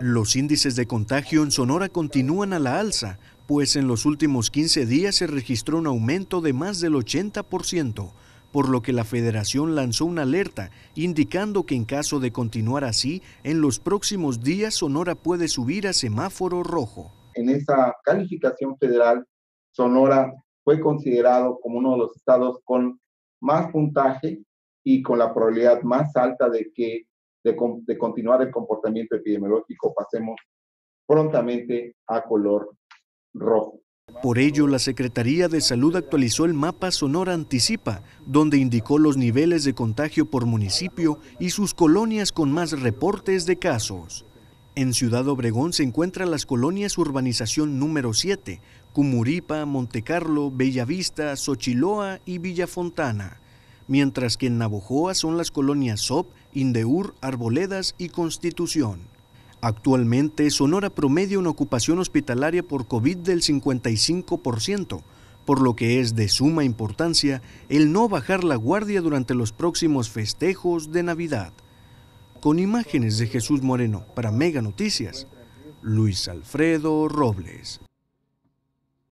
Los índices de contagio en Sonora continúan a la alza, pues en los últimos 15 días se registró un aumento de más del 80%, por lo que la federación lanzó una alerta indicando que en caso de continuar así, en los próximos días Sonora puede subir a semáforo rojo. En esa calificación federal, Sonora fue considerado como uno de los estados con más puntaje y con la probabilidad más alta de que de, continuar el comportamiento epidemiológico, pasemos prontamente a color rojo. Por ello, la Secretaría de Salud actualizó el mapa Sonora Anticipa, donde indicó los niveles de contagio por municipio y sus colonias con más reportes de casos. En Ciudad Obregón se encuentran las colonias urbanización número 7, Cumuripa, Montecarlo, Bellavista, Xochiloa y Villafontana mientras que en Navojoa son las colonias Sop, Indeur, Arboledas y Constitución. Actualmente, Sonora promedia una ocupación hospitalaria por COVID del 55%, por lo que es de suma importancia el no bajar la guardia durante los próximos festejos de Navidad. Con imágenes de Jesús Moreno para Mega Noticias, Luis Alfredo Robles.